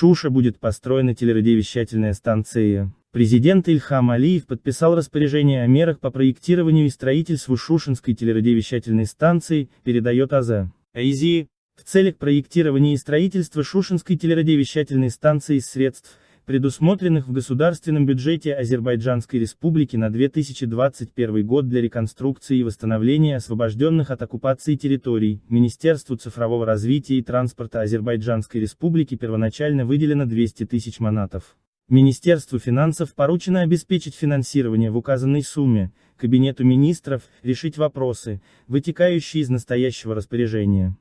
Шуша будет построена телерадиовещательная станция. Президент Ильхам Алиев подписал распоряжение о мерах по проектированию и строительству Шушинской телерадиовещательной станции, передает АЗ. АИЗИ. В целях проектирования и строительства Шушинской телерадиовещательной станции из средств предусмотренных в государственном бюджете Азербайджанской Республики на 2021 год для реконструкции и восстановления освобожденных от оккупации территорий, Министерству цифрового развития и транспорта Азербайджанской Республики первоначально выделено 200 тысяч манатов. Министерству финансов поручено обеспечить финансирование в указанной сумме, Кабинету министров, решить вопросы, вытекающие из настоящего распоряжения.